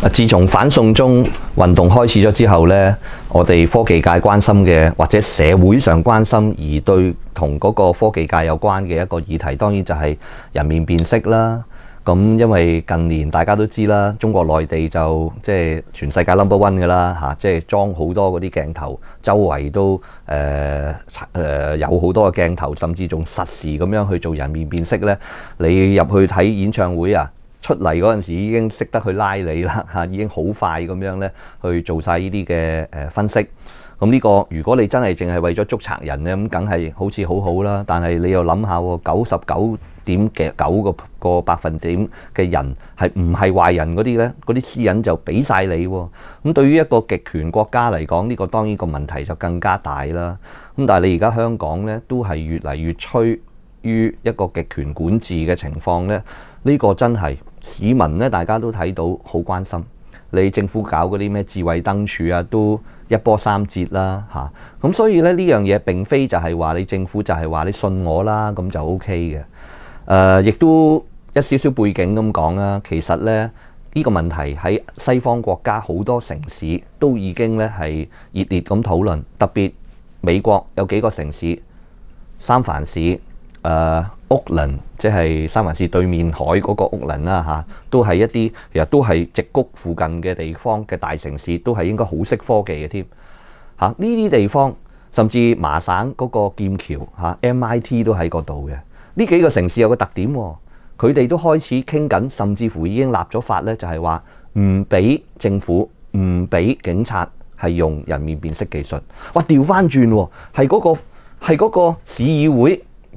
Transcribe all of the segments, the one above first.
啊！自從反送中運動開始咗之後呢我哋科技界關心嘅，或者社會上關心而對同嗰個科技界有關嘅一個議題，當然就係人面辨識啦。咁因為近年大家都知啦，中國內地就即係全世界 number one 㗎啦即係裝好多嗰啲鏡頭，周圍都誒誒有好多嘅鏡頭，甚至仲實時咁樣去做人面辨識呢你入去睇演唱會啊？出嚟嗰陣時已經識得去拉你啦 已經好快咁樣咧去做晒呢啲嘅分析。咁呢個如果你真係淨係為咗捉賊人咧，咁梗係好似好好啦。但係你又諗下喎，九十九點嘅九個百分點嘅人係唔係壞人嗰啲咧？嗰啲私隱就俾晒你喎。咁對於一個極權國家嚟講，呢個當然個問題就更加大啦。咁但係你而家香港咧都係越嚟越趨於一個極權管治嘅情況咧，呢個真係～市民咧，大家都睇到好關心，你政府搞嗰啲咩智慧燈柱啊，都一波三折啦，嚇。咁所以咧，呢樣嘢並非就係話你政府就係話你信我啦，咁就 O K 嘅。誒，亦都一少少背景咁講啦。其實咧，呢個問題喺西方國家好多城市都已經咧係熱烈咁討論，特別美國有幾個城市，三藩市，誒。屋輪即係三環市對面海嗰個屋輪啦，吓，都係一啲，其都係直谷附近嘅地方嘅大城市，都係應該好識科技嘅添。吓。呢啲地方，甚至麻省嗰個劍橋 MIT 都喺嗰度嘅。呢幾個城市有個特點，佢哋都開始傾緊，甚至乎已經立咗法咧，就係話唔俾政府、唔俾警察係用人面辨識技術。哇，調翻轉喎，係嗰個係嗰個市議會。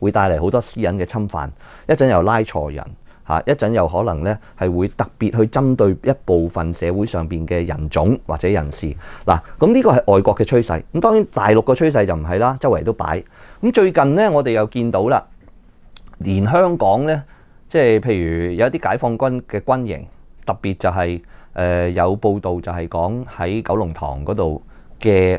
會帶嚟好多私隱嘅侵犯，一陣又拉錯人，一陣又可能咧係會特別去針對一部分社會上面嘅人種或者人士嗱，咁呢個係外國嘅趨勢，咁當然大陸嘅趨勢就唔係啦，周圍都擺，咁最近咧我哋又見到啦，連香港咧，即係譬如有啲解放軍嘅軍營，特別就係誒有報道就係講喺九龍塘嗰度嘅。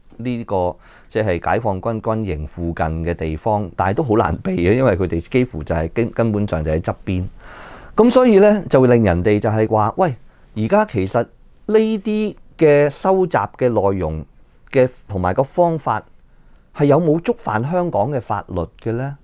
呢個即係解放軍軍營附近嘅地方，但係都好難避嘅，因為佢哋幾乎就係根根本上就喺側邊。咁所以呢，就會令人哋就係話：喂，而家其實呢啲嘅收集嘅內容嘅同埋個方法係有冇觸犯香港嘅法律嘅呢？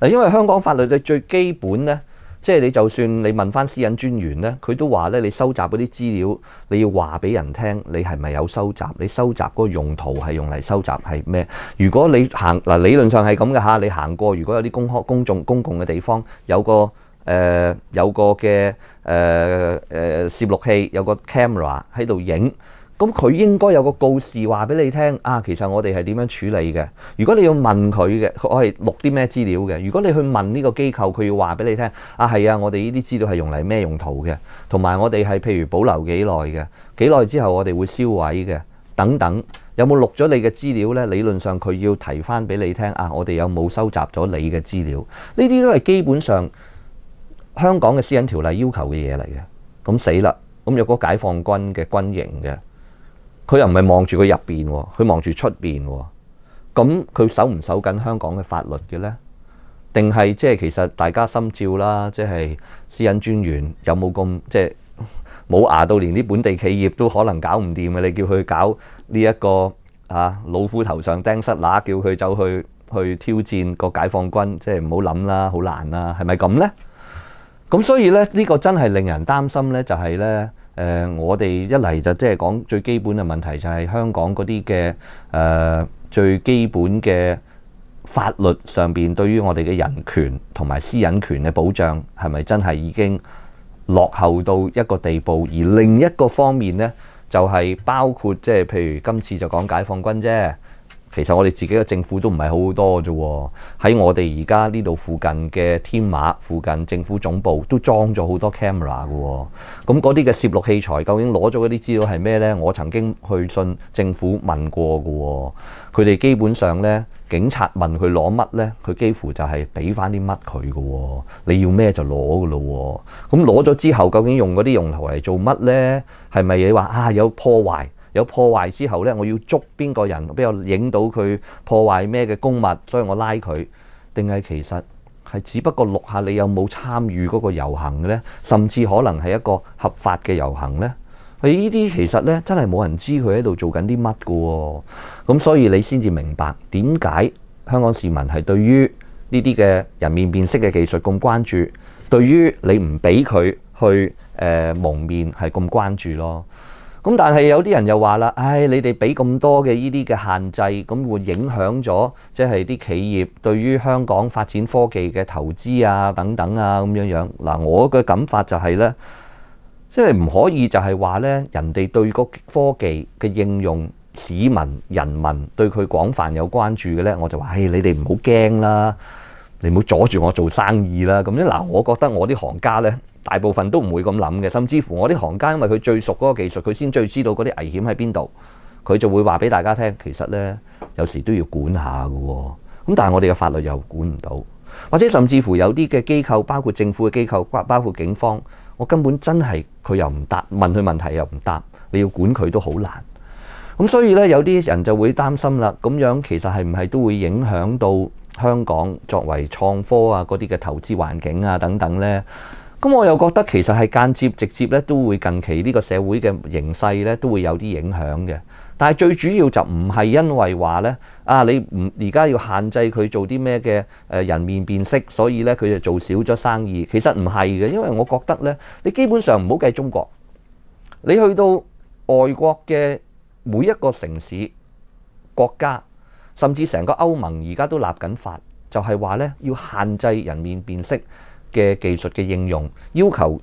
嗱，因為香港法律嘅最基本呢。即係你就算你問翻私隱專員呢，佢都話呢，你收集嗰啲資料，你要話俾人聽，你係咪有收集？你收集嗰個用途係用嚟收集係咩？如果你行嗱，理論上係咁嘅嚇，你行過如果有啲公開、公眾、公共嘅地方，有個誒有個嘅誒誒攝錄器，有個 camera 喺度影。咁佢應該有個告示話俾你聽，啊，其實我哋係點樣處理嘅？如果你要問佢嘅，我係錄啲咩資料嘅？如果你去問呢個機構，佢要話俾你聽，啊，係啊，我哋呢啲資料係用嚟咩用途嘅？同埋我哋係譬如保留幾耐嘅，幾耐之後我哋會銷毀嘅，等等，有冇錄咗你嘅資料呢？理論上佢要提翻俾你聽，啊，我哋有冇收集咗你嘅資料？呢啲都係基本上香港嘅私隱條例要求嘅嘢嚟嘅。咁死啦，咁有個解放軍嘅軍營嘅。佢又唔係望住佢入邊喎，佢望住出邊喎。咁佢守唔守緊香港嘅法律嘅呢？定係即係其實大家心照啦，即係私隱專員有冇咁即係 冇牙到連啲本地企業都可能搞唔掂嘅？你叫佢搞呢一個啊老虎頭上釘塞乸，叫佢走去去挑戰個解放軍，即係唔好諗啦，好難啦，係咪咁呢？咁所以呢，呢個真係令人擔心呢，就係呢。誒，我哋一嚟就即係講最基本嘅問題，就係香港嗰啲嘅最基本嘅法律上面對於我哋嘅人權同埋私隱權嘅保障，係咪真係已經落後到一個地步？而另一個方面呢，就係包括即係譬如今次就講解放軍啫。其實我哋自己嘅政府都唔係好好多嘅啫，喺我哋而家呢度附近嘅天馬附近政府總部都裝咗好多 camera 嘅，咁嗰啲嘅攝錄器材究竟攞咗嗰啲資料係咩呢？我曾經去信政府問過嘅，佢哋基本上呢，警察問佢攞乜呢？佢幾乎就係俾翻啲乜佢嘅，你要咩就攞嘅咯，咁攞咗之後究竟用嗰啲用途嚟做乜呢？係咪你話啊有破壞？有破壞之後咧，我要捉邊個人比較影到佢破壞咩嘅公物，所以我拉佢。定係其實係只不過錄下你有冇參與嗰個遊行嘅咧，甚至可能係一個合法嘅遊行咧。佢呢啲其實咧真係冇人知佢喺度做緊啲乜嘅喎。咁所以你先至明白點解香港市民係對於呢啲嘅人面辨識嘅技術咁關注，對於你唔俾佢去誒蒙面係咁關注咯。咁但係有啲人又話啦，唉，你哋俾咁多嘅呢啲嘅限制，咁會影響咗，即係啲企業對於香港發展科技嘅投資啊，等等啊，咁樣樣。嗱，我嘅感法就係呢，即係唔可以就係話呢，人哋對個科技嘅應用，市民人民對佢廣泛有關注嘅呢，我就話，唉，你哋唔好驚啦，你唔好阻住我做生意啦。咁嗱，我覺得我啲行家呢，大部分都唔會咁諗嘅，甚至乎我啲行家，因為佢最熟嗰個技術，佢先最知道嗰啲危險喺邊度，佢就會話俾大家聽。其實咧，有時都要管下嘅喎。咁但係我哋嘅法律又管唔到，或者甚至乎有啲嘅機構，包括政府嘅機構，包括警方，我根本真係佢又唔答，問佢問題又唔答，你要管佢都好難。咁所以咧，有啲人就會擔心啦。咁樣其實係唔係都會影響到香港作為創科啊嗰啲嘅投資環境啊等等咧？咁我又覺得其實係間接直接咧，都會近期呢個社會嘅形勢咧，都會有啲影響嘅。但係最主要就唔係因為話咧，啊你唔而家要限制佢做啲咩嘅人面辨識，所以咧佢就做少咗生意。其實唔係嘅，因為我覺得咧，你基本上唔好計中國，你去到外國嘅每一個城市、國家，甚至成個歐盟，而家都立緊法，就係話咧要限制人面辨識。嘅技術嘅應用要求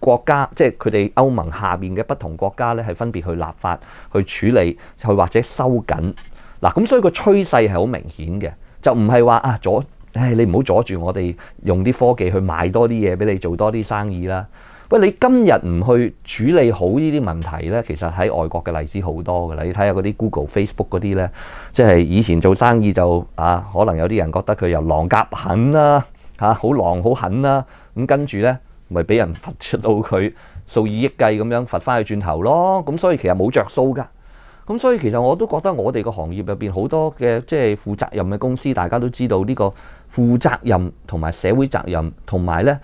國家，即係佢哋歐盟下面嘅不同國家咧，係分別去立法去處理，去或者收緊。嗱，咁所以個趨勢係好明顯嘅，就唔係話啊阻，唉，你唔好阻住我哋用啲科技去買多啲嘢俾你做多啲生意啦。喂，你今日唔去處理好呢啲問題呢？其實喺外國嘅例子好多噶啦。你睇下嗰啲 Google、Facebook 嗰啲呢，即係以前做生意就啊，可能有啲人覺得佢又狼夾狠啦。嚇好狼好狠啦，咁跟住咧，咪俾人罰到佢數以億計咁樣罰翻去轉頭咯，咁所以其實冇着數㗎。咁所以其實我都覺得我哋個行業入面好多嘅即係負責任嘅公司，大家都知道呢個負責任同埋社會責任，同埋呢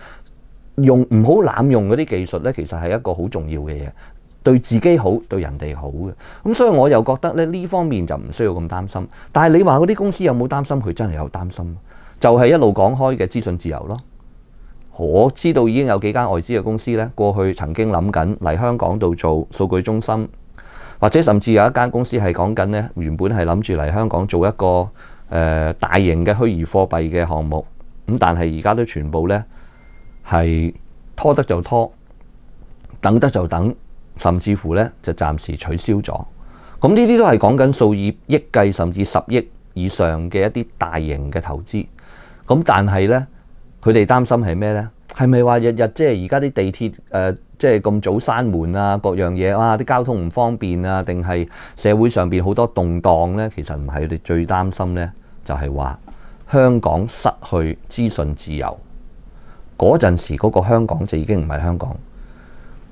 用唔好濫用嗰啲技術呢，其實係一個好重要嘅嘢，對自己好對人哋好嘅。咁所以我又覺得咧呢方面就唔需要咁擔心。但係你話嗰啲公司有冇擔心？佢真係有擔心。就係一路講開嘅資訊自由咯。我知道已經有幾間外資嘅公司咧，過去曾經諗緊嚟香港度做數據中心，或者甚至有一間公司係講緊咧，原本係諗住嚟香港做一個誒大型嘅虛擬貨幣嘅項目。咁但係而家都全部咧係拖得就拖，等得就等，甚至乎咧就暫時取消咗。咁呢啲都係講緊數以億計，甚至十億以上嘅一啲大型嘅投資。咁但係咧，佢哋擔心係咩咧？係咪話日日即係而家啲地鐵誒，即係咁早閂門啊，各樣嘢啊，啲交通唔方便啊？定係社會上邊好多動盪咧？其實唔係佢哋最擔心咧，就係話香港失去資訊自由嗰陣時，嗰個香港就已經唔係香港。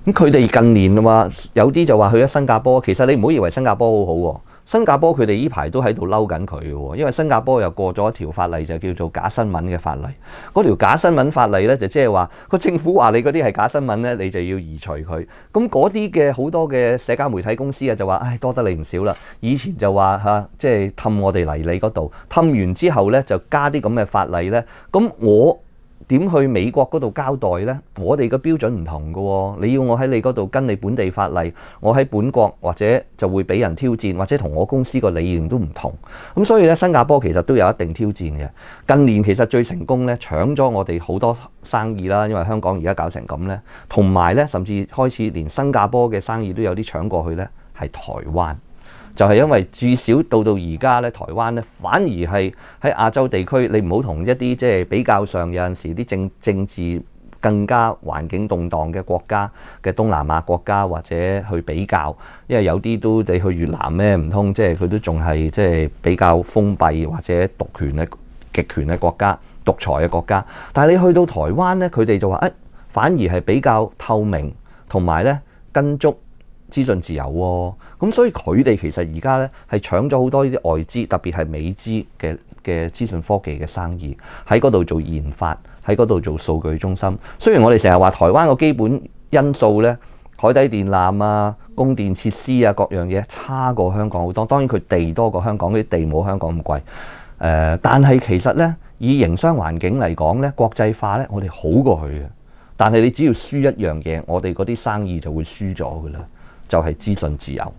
咁佢哋近年話有啲就話去咗新加坡，其實你唔好以為新加坡好好喎。新加坡佢哋依排都喺度嬲緊佢嘅喎，因為新加坡又過咗一條法例就叫做假新聞嘅法例。嗰條假新聞法例呢，就即係話個政府話你嗰啲係假新聞呢，你就要移除佢。咁嗰啲嘅好多嘅社交媒體公司啊，就話唉多得你唔少啦。以前就話吓，即係氹我哋嚟你嗰度，氹完之後呢，就加啲咁嘅法例呢。咁我。點去美國嗰度交代呢？我哋個標準唔同嘅喎，你要我喺你嗰度跟你本地法例，我喺本國或者就會俾人挑戰，或者同我公司個理念都唔同。咁所以咧，新加坡其實都有一定挑戰嘅。近年其實最成功咧，搶咗我哋好多生意啦，因為香港而家搞成咁咧，同埋咧甚至開始連新加坡嘅生意都有啲搶過去咧，係台灣。就係因為至少到到而家咧，台灣咧反而係喺亞洲地區，你唔好同一啲即係比較上，有陣時啲政政治更加環境動盪嘅國家嘅東南亞國家或者去比較，因為有啲都你去越南咩唔通即係佢都仲係即係比較封閉或者獨權嘅極權嘅國家、獨裁嘅國家。但係你去到台灣咧，佢哋就話誒，反而係比較透明同埋咧跟足。資訊自由喎，咁所以佢哋其實而家咧係搶咗好多呢啲外資，特別係美資嘅嘅資訊科技嘅生意喺嗰度做研發，喺嗰度做數據中心。雖然我哋成日話台灣個基本因素咧，海底電纜啊、供電設施啊各樣嘢差過香港好多，當然佢地多過香港，啲地冇香港咁貴。誒，但係其實咧以營商環境嚟講咧，國際化咧我哋好過佢嘅。但係你只要輸一樣嘢，我哋嗰啲生意就會輸咗㗎啦。就係資訊自由。